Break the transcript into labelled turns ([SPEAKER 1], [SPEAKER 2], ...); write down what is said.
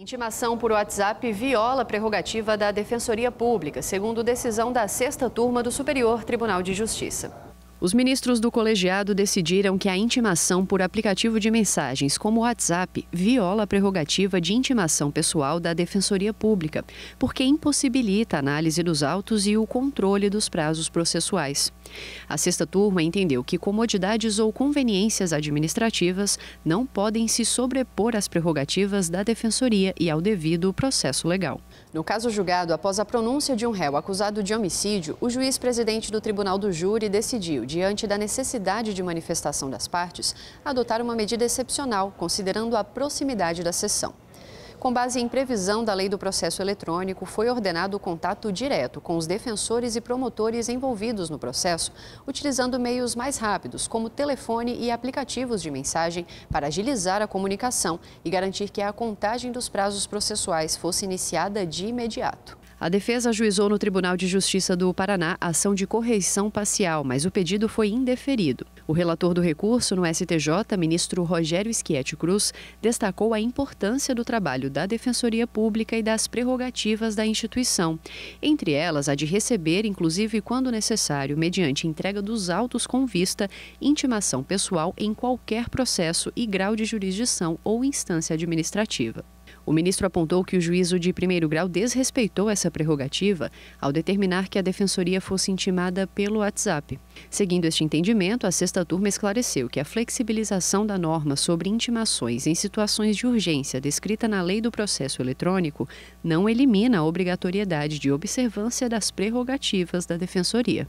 [SPEAKER 1] Intimação por WhatsApp viola a prerrogativa da Defensoria Pública, segundo decisão da sexta turma do Superior Tribunal de Justiça. Os ministros do colegiado decidiram que a intimação por aplicativo de mensagens como o WhatsApp viola a prerrogativa de intimação pessoal da Defensoria Pública, porque impossibilita a análise dos autos e o controle dos prazos processuais. A sexta turma entendeu que comodidades ou conveniências administrativas não podem se sobrepor às prerrogativas da Defensoria e ao devido processo legal. No caso julgado após a pronúncia de um réu acusado de homicídio, o juiz presidente do Tribunal do Júri decidiu diante da necessidade de manifestação das partes, adotar uma medida excepcional, considerando a proximidade da sessão. Com base em previsão da lei do processo eletrônico, foi ordenado o contato direto com os defensores e promotores envolvidos no processo, utilizando meios mais rápidos, como telefone e aplicativos de mensagem, para agilizar a comunicação e garantir que a contagem dos prazos processuais fosse iniciada de imediato. A defesa ajuizou no Tribunal de Justiça do Paraná ação de correição parcial, mas o pedido foi indeferido. O relator do recurso no STJ, ministro Rogério Schietti Cruz, destacou a importância do trabalho da Defensoria Pública e das prerrogativas da instituição, entre elas a de receber, inclusive quando necessário, mediante entrega dos autos com vista, intimação pessoal em qualquer processo e grau de jurisdição ou instância administrativa. O ministro apontou que o juízo de primeiro grau desrespeitou essa prerrogativa ao determinar que a defensoria fosse intimada pelo WhatsApp. Seguindo este entendimento, a sexta turma esclareceu que a flexibilização da norma sobre intimações em situações de urgência descrita na lei do processo eletrônico não elimina a obrigatoriedade de observância das prerrogativas da defensoria.